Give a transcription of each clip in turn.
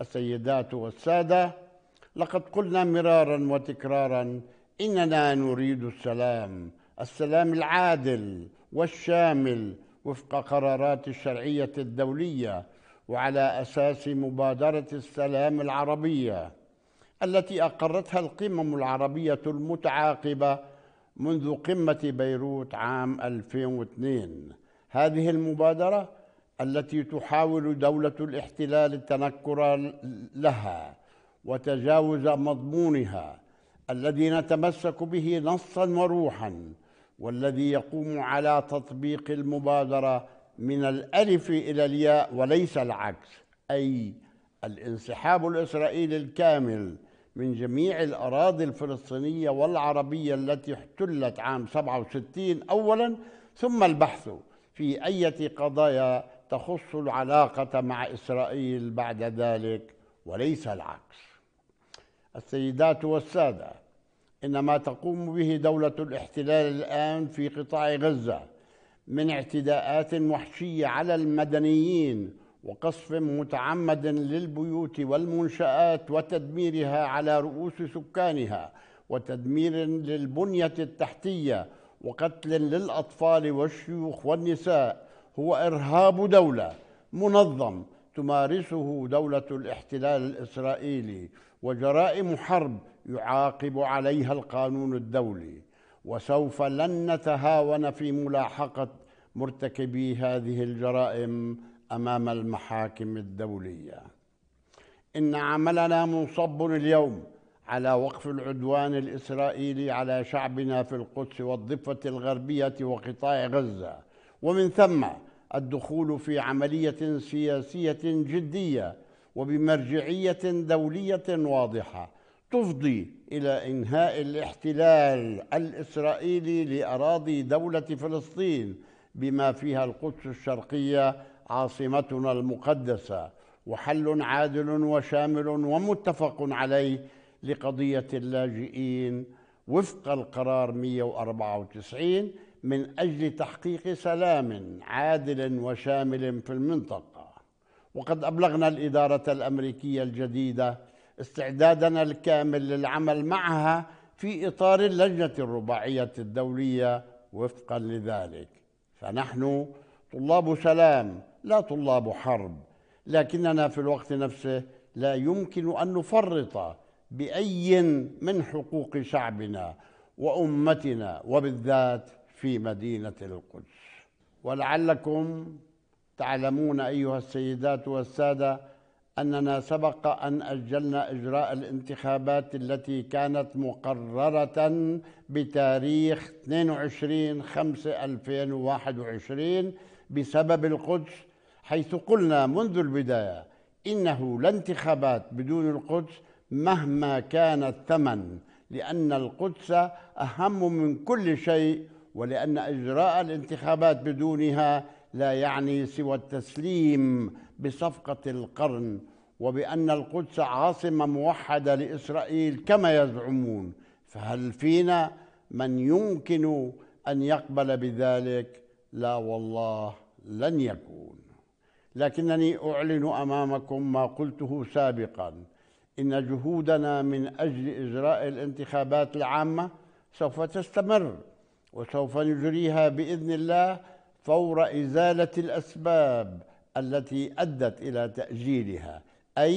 السيدات والسادة لقد قلنا مرارا وتكرارا إننا نريد السلام السلام العادل والشامل وفق قرارات الشرعية الدولية وعلى أساس مبادرة السلام العربية التي أقرتها القمم العربية المتعاقبة منذ قمة بيروت عام 2002 هذه المبادرة التي تحاول دولة الاحتلال التنكر لها وتجاوز مضمونها الذي نتمسك به نصا وروحا والذي يقوم على تطبيق المبادرة من الألف إلى الياء وليس العكس أي الانسحاب الإسرائيلي الكامل من جميع الأراضي الفلسطينية والعربية التي احتلت عام 67 أولا ثم البحث في أي قضايا تخص العلاقة مع إسرائيل بعد ذلك وليس العكس السيدات والسادة إن ما تقوم به دولة الاحتلال الآن في قطاع غزة من اعتداءات وحشية على المدنيين وقصف متعمد للبيوت والمنشآت وتدميرها على رؤوس سكانها وتدمير للبنية التحتية وقتل للأطفال والشيوخ والنساء هو إرهاب دولة منظم تمارسه دولة الاحتلال الإسرائيلي وجرائم حرب يعاقب عليها القانون الدولي وسوف لن نتهاون في ملاحقة مرتكبي هذه الجرائم أمام المحاكم الدولية إن عملنا منصب اليوم على وقف العدوان الإسرائيلي على شعبنا في القدس والضفة الغربية وقطاع غزة ومن ثم الدخول في عملية سياسية جدية وبمرجعية دولية واضحة تفضي إلى إنهاء الاحتلال الإسرائيلي لأراضي دولة فلسطين بما فيها القدس الشرقية عاصمتنا المقدسة وحل عادل وشامل ومتفق عليه لقضية اللاجئين وفق القرار 194 من أجل تحقيق سلام عادل وشامل في المنطقة وقد أبلغنا الإدارة الأمريكية الجديدة استعدادنا الكامل للعمل معها في إطار اللجنة الرباعية الدولية وفقا لذلك فنحن طلاب سلام لا طلاب حرب لكننا في الوقت نفسه لا يمكن أن نفرط بأي من حقوق شعبنا وأمتنا وبالذات في مدينة القدس ولعلكم تعلمون أيها السيدات والسادة أننا سبق أن أجلنا إجراء الانتخابات التي كانت مقررة بتاريخ 22 5 2021 بسبب القدس حيث قلنا منذ البداية إنه لا انتخابات بدون القدس مهما كان الثمن لأن القدس أهم من كل شيء ولأن إجراء الانتخابات بدونها لا يعني سوى التسليم بصفقة القرن وبأن القدس عاصمة موحدة لإسرائيل كما يزعمون فهل فينا من يمكن أن يقبل بذلك؟ لا والله لن يكون لكنني أعلن أمامكم ما قلته سابقاً إن جهودنا من أجل إجراء الانتخابات العامة سوف تستمر وسوف نجريها باذن الله فور ازاله الاسباب التي ادت الى تاجيلها اي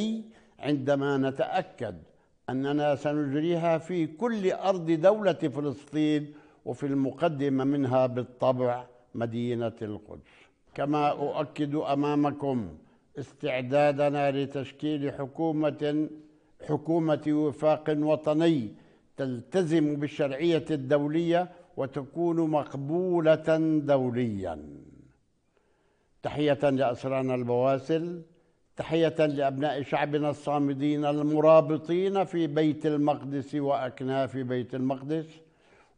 عندما نتاكد اننا سنجريها في كل ارض دوله فلسطين وفي المقدمه منها بالطبع مدينه القدس كما اؤكد امامكم استعدادنا لتشكيل حكومه حكومه وفاق وطني تلتزم بالشرعيه الدوليه وتكون مقبولة دوليا تحية لأسرانا البواسل تحية لأبناء شعبنا الصامدين المرابطين في بيت المقدس وأكناف بيت المقدس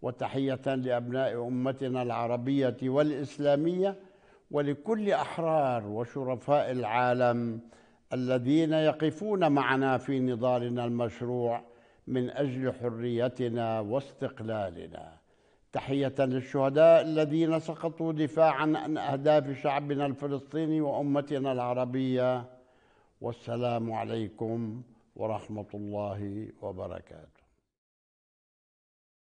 وتحية لأبناء أمتنا العربية والإسلامية ولكل أحرار وشرفاء العالم الذين يقفون معنا في نضالنا المشروع من أجل حريتنا واستقلالنا تحية للشهداء الذين سقطوا دفاعا عن أهداف شعبنا الفلسطيني وأمتنا العربية والسلام عليكم ورحمة الله وبركاته